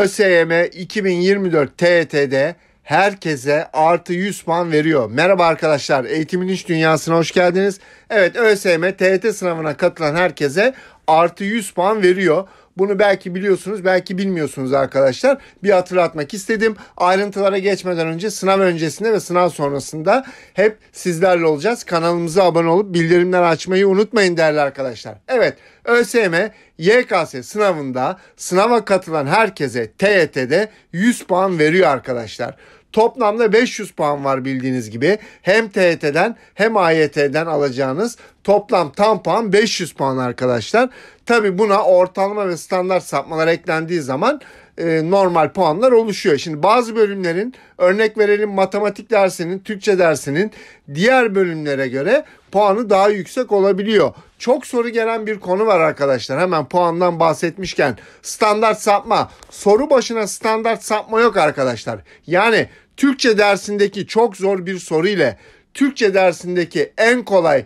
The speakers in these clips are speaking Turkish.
ÖSYM 2024 TET'de herkese artı 100 puan veriyor. Merhaba arkadaşlar eğitimin İş dünyasına hoş geldiniz. Evet ÖSYM TET sınavına katılan herkese artı 100 puan veriyor. Bunu belki biliyorsunuz belki bilmiyorsunuz arkadaşlar. Bir hatırlatmak istedim. Ayrıntılara geçmeden önce sınav öncesinde ve sınav sonrasında hep sizlerle olacağız. Kanalımıza abone olup bildirimler açmayı unutmayın değerli arkadaşlar. Evet ÖSYM YKS sınavında sınava katılan herkese TYT'de 100 puan veriyor arkadaşlar. Toplamda 500 puan var bildiğiniz gibi. Hem TET'den hem AYT'den alacağınız toplam tam puan 500 puan arkadaşlar. Tabi buna ortalama ve standart sapmalar eklendiği zaman e, normal puanlar oluşuyor. Şimdi bazı bölümlerin örnek verelim matematik dersinin, Türkçe dersinin diğer bölümlere göre puanı daha yüksek olabiliyor. Çok soru gelen bir konu var arkadaşlar. Hemen puandan bahsetmişken standart sapma. Soru başına standart sapma yok arkadaşlar. Yani Türkçe dersindeki çok zor bir soru ile Türkçe dersindeki en kolay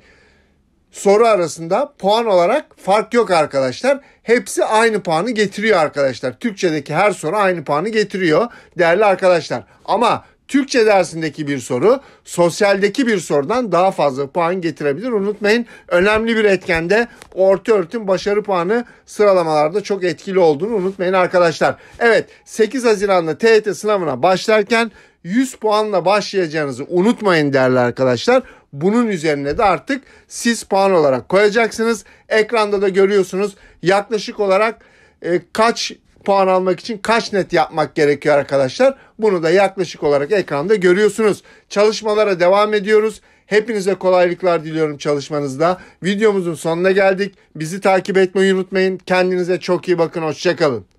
soru arasında puan olarak fark yok arkadaşlar. Hepsi aynı puanı getiriyor arkadaşlar. Türkçedeki her soru aynı puanı getiriyor değerli arkadaşlar. Ama Türkçe dersindeki bir soru sosyaldeki bir sorudan daha fazla puan getirebilir. Unutmayın önemli bir etkende orta örtün başarı puanı sıralamalarda çok etkili olduğunu unutmayın arkadaşlar. Evet 8 Haziran'da TET sınavına başlarken 100 puanla başlayacağınızı unutmayın değerli arkadaşlar. Bunun üzerine de artık siz puan olarak koyacaksınız. Ekranda da görüyorsunuz yaklaşık olarak e, kaç puan almak için kaç net yapmak gerekiyor arkadaşlar. Bunu da yaklaşık olarak ekranda görüyorsunuz. Çalışmalara devam ediyoruz. Hepinize kolaylıklar diliyorum çalışmanızda. Videomuzun sonuna geldik. Bizi takip etmeyi unutmayın. Kendinize çok iyi bakın. Hoşçakalın.